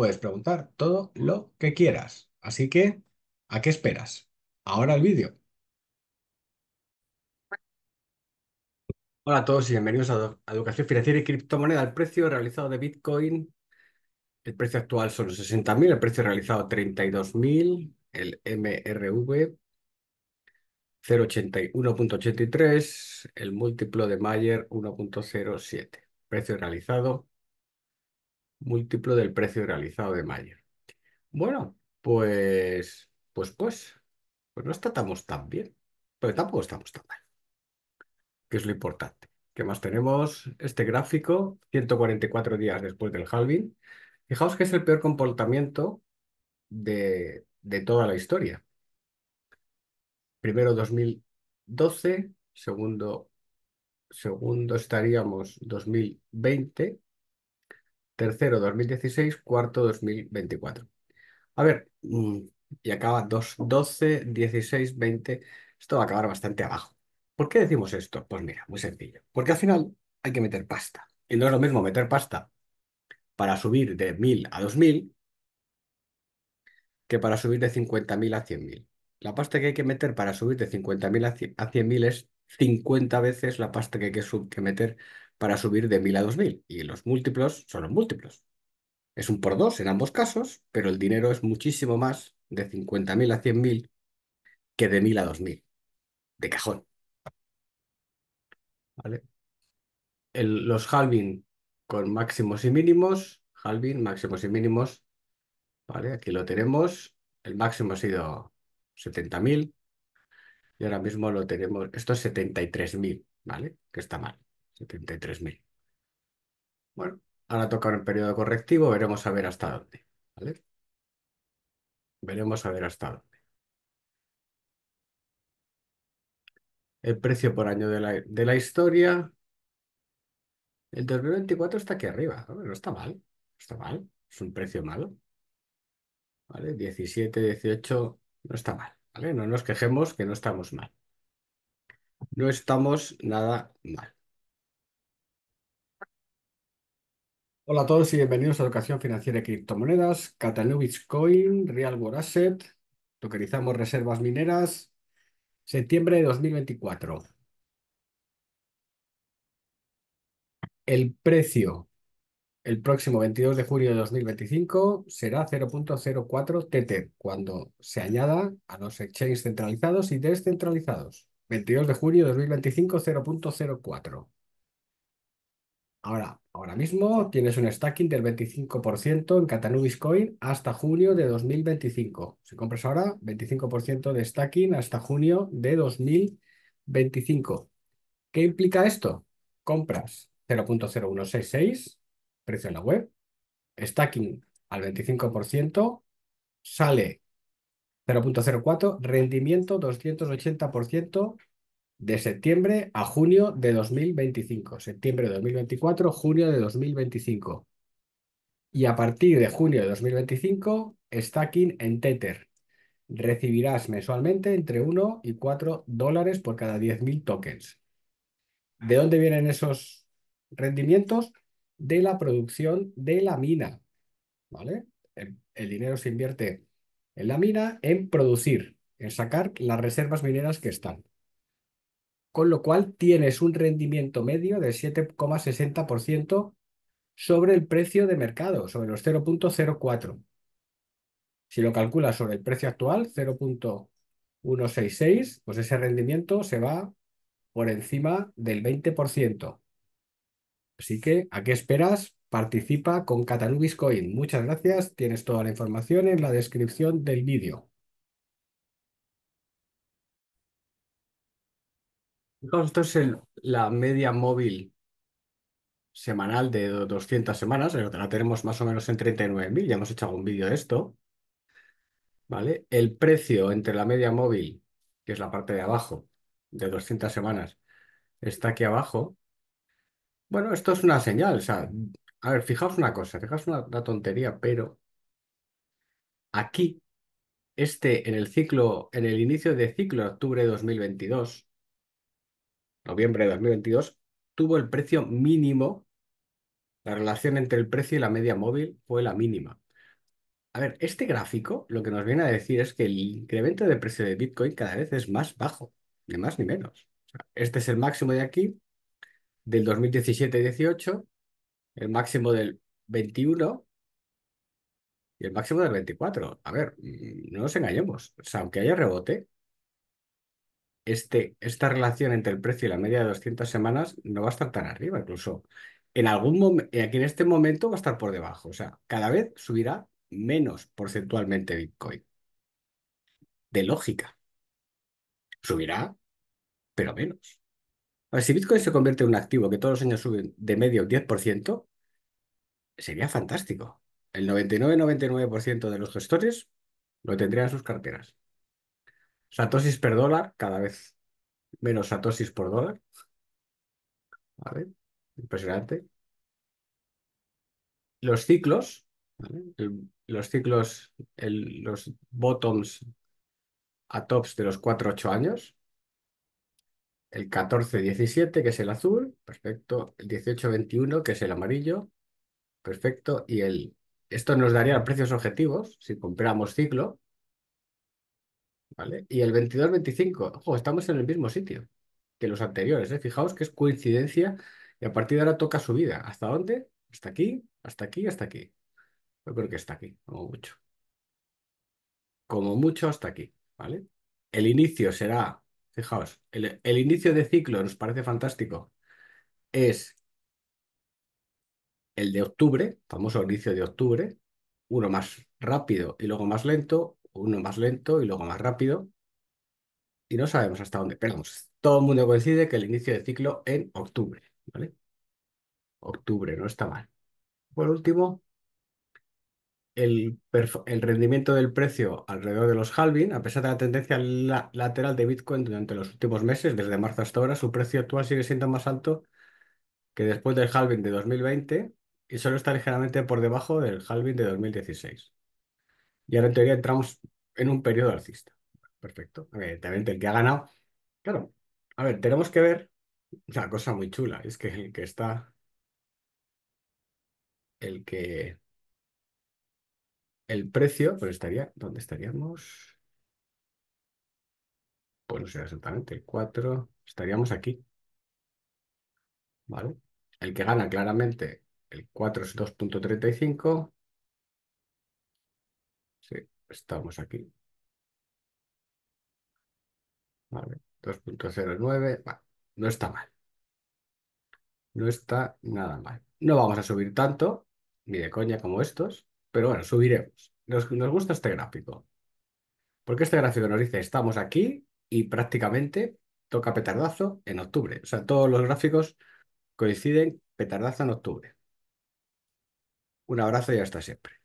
puedes preguntar todo lo que quieras. Así que, ¿a qué esperas? Ahora el vídeo. Hola a todos y bienvenidos a Educación Financiera y Criptomoneda. El precio realizado de Bitcoin, el precio actual son 60.000, el precio realizado 32.000, el MRV 0.81.83, el múltiplo de Mayer 1.07. Precio realizado múltiplo del precio realizado de Mayer. Bueno, pues, pues, pues, pues no estamos tan bien, pero tampoco estamos tan mal, ¿Qué es lo importante. ¿Qué más tenemos? Este gráfico, 144 días después del halving. Fijaos que es el peor comportamiento de, toda la historia. Primero 2012, segundo, segundo estaríamos 2020 tercero 2016, cuarto 2024. A ver, mm, y acaba 2, 12, 16, 20. Esto va a acabar bastante abajo. ¿Por qué decimos esto? Pues mira, muy sencillo. Porque al final hay que meter pasta. Y no es lo mismo meter pasta para subir de 1000 a 2000 que para subir de 50.000 a 100.000. La pasta que hay que meter para subir de 50.000 a 100.000 es 50 veces la pasta que hay que, que meter para subir de 1000 a 2000. Y los múltiplos son los múltiplos. Es un por dos en ambos casos, pero el dinero es muchísimo más de 50.000 a 100.000 que de 1.000 a 2.000. De cajón. ¿Vale? los halving con máximos y mínimos. Halving, máximos y mínimos. ¿Vale? Aquí lo tenemos. El máximo ha sido 70.000 y ahora mismo lo tenemos, esto es 73.000, ¿vale? Que está mal, 73.000. Bueno, ahora toca un periodo correctivo, veremos a ver hasta dónde, ¿vale? Veremos a ver hasta dónde. El precio por año de la, historia. El 2024 está aquí arriba, no, no está mal, está mal, es un precio malo. ¿Vale? 17, 18, no está mal. No nos quejemos que no estamos mal. No estamos nada mal. Hola a todos y bienvenidos a Educación Financiera de Criptomonedas, Catalubic Coin, Real World Asset, tokenizamos reservas mineras, septiembre de 2024. El precio el próximo 22 de junio de 2025 será 0.04 TT cuando se añada a los exchanges centralizados y descentralizados. 22 de junio de 2025 0.04. Ahora, ahora mismo tienes un stacking del 25% en Catanubis Coin hasta junio de 2025. Si compras ahora, 25% de stacking hasta junio de 2025. ¿Qué implica esto? Compras 0.0166 precio en la web, stacking al 25%, sale 0.04, rendimiento 280% de septiembre a junio de 2025. Septiembre de 2024, junio de 2025. Y a partir de junio de 2025, stacking en Tether. Recibirás mensualmente entre 1 y 4 dólares por cada 10.000 tokens. ¿De dónde vienen esos rendimientos? de la producción de la mina. ¿Vale? El, dinero se invierte en la mina en producir, en sacar las reservas mineras que están. Con lo cual tienes un rendimiento medio del 7,60% sobre el precio de mercado, sobre los 0.04. Si lo calculas sobre el precio actual, 0.166, pues ese rendimiento se va por encima del 20%. Así que, ¿a qué esperas? Participa con Catalubis Coin. Muchas gracias. Tienes toda la información en la descripción del vídeo. esto es la media móvil semanal de 200 semanas, la tenemos más o menos en 39.000, ya hemos hecho un vídeo de esto. ¿Vale? El precio entre la media móvil, que es la parte de abajo, de 200 semanas, está aquí abajo. Bueno, esto es una señal, o sea, a ver, fijaos una cosa, fijaos una, tontería, pero aquí, este, en el ciclo, en el inicio de ciclo, octubre de 2022, noviembre de 2022, tuvo el precio mínimo, la relación entre el precio y la media móvil fue la mínima. A ver, este gráfico lo que nos viene a decir es que el incremento de precio de Bitcoin cada vez es más bajo, ni más ni menos. este es el máximo de aquí, del 2017-18, el máximo del 21 y el máximo del 24. A ver, mm, no nos engañemos. aunque haya rebote, este, esta relación entre el precio y la media de 200 semanas no va a estar tan arriba, incluso en algún eh, aquí en este momento va a estar por debajo, o sea, cada vez subirá menos porcentualmente Bitcoin. De lógica. Subirá, pero menos si Bitcoin se convierte en un activo que todos los años sube de medio 10%, sería fantástico. El 99-99% de los gestores lo tendrían en sus carteras. Satosis per dólar, cada vez menos satosis por dólar. Impresionante. Los ciclos, los ciclos, los bottoms a tops de los 4-8 años, el 14-17, que es el azul, perfecto, el 18-21, que es el amarillo, perfecto, y el... Esto nos daría precios objetivos si compramos ciclo, ¿vale? Y el 22-25, ojo, estamos en el mismo sitio que los anteriores, ¿eh? Fijaos que es coincidencia y a partir de ahora toca subida. ¿Hasta dónde? Hasta aquí, hasta aquí, hasta aquí. Yo creo que está aquí, como mucho. Como mucho hasta aquí, ¿vale? El inicio será Fijaos, el, inicio de ciclo nos parece fantástico. Es el de octubre, famoso inicio de octubre, uno más rápido y luego más lento, uno más lento y luego más rápido, y no sabemos hasta dónde. Perdón, todo el mundo coincide que el inicio de ciclo en octubre, ¿vale? Octubre, no está mal. Por último, el, rendimiento del precio alrededor de los halving, a pesar de la tendencia lateral de Bitcoin durante los últimos meses, desde marzo hasta ahora, su precio actual sigue siendo más alto que después del halving de 2020 y solo está ligeramente por debajo del halving de 2016. Y ahora en teoría entramos en un periodo alcista. Perfecto. Evidentemente eh, el que ha ganado. Claro, a ver, tenemos que ver una cosa muy chula, es que el que está... El que el precio, pues estaría, ¿dónde estaríamos? Pues no sé exactamente, El 4, estaríamos aquí. ¿Vale? El que gana claramente, el 4 es 2.35. Sí, estamos aquí. Vale, 2.09, vale, no está mal. No está nada mal. No vamos a subir tanto, ni de coña como estos. Pero bueno, subiremos. Nos, gusta este gráfico. Porque este gráfico nos dice, estamos aquí y prácticamente toca petardazo en octubre. O sea, todos los gráficos coinciden petardazo en octubre. Un abrazo y hasta siempre.